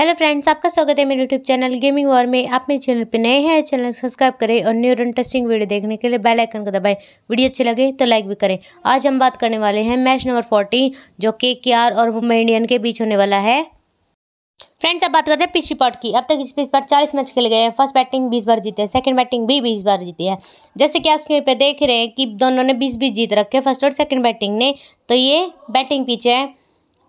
hello friends आपका स्वागत है मेरे यूट्यूब चैनल गेमिंग वॉर में आप मेरे चैनल पर नए हैं चैनल सब्सक्राइब करें और न्यू और इंटरेस्टिंग वीडियो देखने के लिए बेल आइकन को दबाएं वीडियो अच्छी लगे तो लाइक भी करें आज हम बात करने वाले हैं मैच नंबर फोर्टीन जो के के आर और मुंबई इंडियन के बीच होने वाला है फ्रेंड्स अब बात करते हैं पिच रिपोर्ट की अब तक इस पिच पर चालीस मैच खेले गए हैं फर्स्ट बैटिंग बीस बार जीते हैं सेकंड बैटिंग भी बीस बार जीती है जैसे कि आप स्क्रीन पे देख रहे हैं कि दोनों ने बीस बीस जीत रखे फर्स्ट और सेकंड बैटिंग ने तो ये बैटिंग पिच है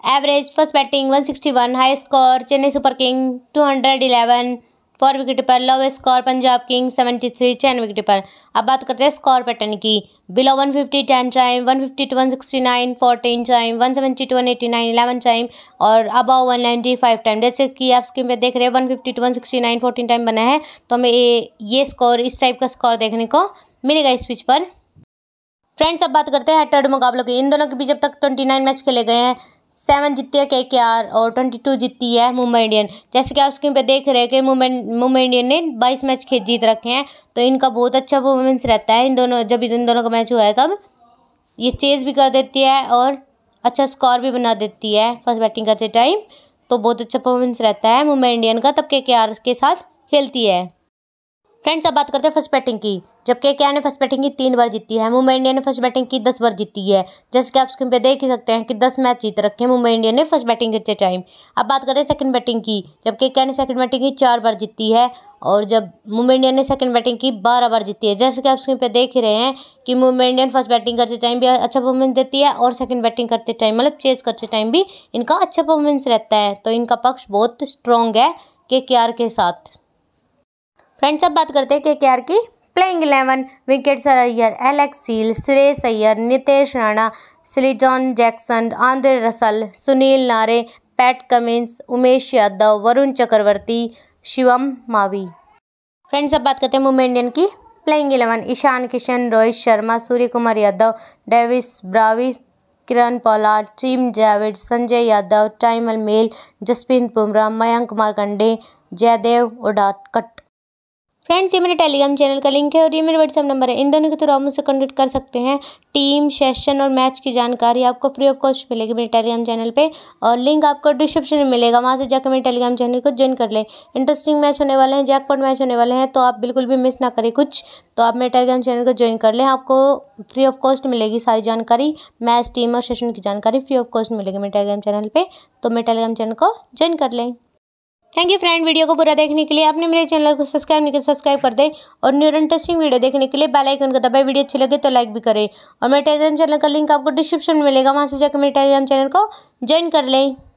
average first batting 161 high score Chennai super king 211 four wicket पर लो स्कोर पंजाब किंग 73 चैन विकेट पर अब बात करते हैं स्कोर पैटर्न की below 150 fifty ten time one fifty to one sixty nine fourteen time one seventy to one eighty nine eleven time और above one ninety five time जैसे कि आप स्क्रीन पर देख रहे हैं one fifty to one sixty nine fourteen time बना है तो हमें ये स्कोर इस टाइप का स्कोर देखने को मिलेगा इस पिच पर फ्रेंड्स अब बात करते हैं हेड मुकाबलों की इन दोनों के बीच अब तक ट्वेंटी नाइन मैच खेले गए हैं सेवन जीतती है के के आर और ट्वेंटी टू जीतती है मुंबई इंडियन जैसे कि आप स्क्रीन पे देख रहे हैं कि मुंबई मुंबई इंडियन ने बाईस मैच खेल जीत रखे हैं तो इनका बहुत अच्छा परफॉर्मेंस रहता है इन दोनों जब इन दोनों का मैच हुआ है तब ये चेज भी कर देती है और अच्छा स्कोर भी बना देती है फर्स्ट बैटिंग करते टाइम तो बहुत अच्छा परफॉर्मेंस रहता है मुंबई इंडियन का तब के के आर के साथ खेलती है फ्रेंड्स अब बात करते हैं फर्स्ट बैटिंग की जबकि क्या ने फर्स्ट बैटिंग की तीन बार जीती है मुंबई इंडियन ने फर्स्ट बैटिंग की दस बार जीती है जैसे कि आप स्क्रीन पे देख ही सकते हैं कि दस मैच जीत रखे हैं मुंबई इंडियन ने फर्स्ट बैटिंग करते टाइम अब बात हैं सेकंड बैटिंग की जबकि क्या ने सेकंड बैटिंग की चार बार जीती है और जब मुंबई इंडियन ने सेकंड बैटिंग की बारह बार जीती है जैसे कि आप स्क्रीन पर देख ही रहे हैं कि मुंबई इंडियन फर्स्ट बैटिंग करते टाइम भी अच्छा परफॉर्मेंस देती है और सेकंड बैटिंग करते टाइम मतलब चेज करते टाइम भी इनका अच्छा परफॉर्मेंस रहता है तो इनका पक्ष बहुत स्ट्रॉन्ग है के के साथ फ्रेंड्स अब बात करते हैं के के आर की प्लेइंग इलेवन विकेट सर अय्यर एलेक्स सील Shreyas Iyer Nitish Rana Sheldon Jackson Andre Russell Sunil Narine Pat Cummins Umesh Yadav Varun Chakravarthy Shivam Mavi friends अब बात करते हैं मुंबई इंडियन की प्लेइंग इलेवन ईशान किशन रोहित शर्मा सूर्य कुमार यादव डेविस Brevis Kieron Pollard Tim David Sanjay Yadav Tymal Mills Jasprit Bumrah Mayank Markande Jaydev Unadkat friends ये मेरे टेलीग्राम चैनल का लिंक है और ये मेरे व्हाट्सअप नंबर है इन दोनों के थ्रू आप मुझसे कॉन्टेक्ट कर सकते हैं टीम सेशन और मैच की जानकारी आपको फ्री ऑफ कॉस्ट मिलेगी मेरे टेलीग्राम चैनल पे और लिंक आपको डिस्क्रिप्शन में मिलेगा वहाँ से जाकर मेरे टेलीग्राम चैनल को ज्वाइन कर लें इंटरेस्टिंग मैच होने वाले हैं जैक मैच होने वाले हैं तो आप बिल्कुल भी मिस ना करें कुछ तो आप मेरे टेलीग्राम चैनल को ज्वाइन कर लें आपको फ्री ऑफ कॉस्ट मिलेगी सारी जानकारी मैच टीम और सेशन की जानकारी फ्री ऑफ कॉस्ट मिलेगी मेरे टेलीग्राम चैनल पर तो मेरे टेलीग्राम चैनल को ज्वाइन कर लें थैंक यू फ्रेंड वीडियो को पूरा देखने के लिए आपने मेरे चैनल को सब्सक्राइब नहीं किया सब्सक्राइब कर दे और न्यू इंटरेस्टिंग वीडियो देखने के लिए बेल आइकन को दबाए वीडियो अच्छी लगे तो लाइक भी करें और मेरे टेलीग्राम चैनल का लिंक आपको डिस्क्रिप्शन में मिलेगा वहाँ से जाकर मेरे टेलीग्राम चैनल को ज्वाइन कर लें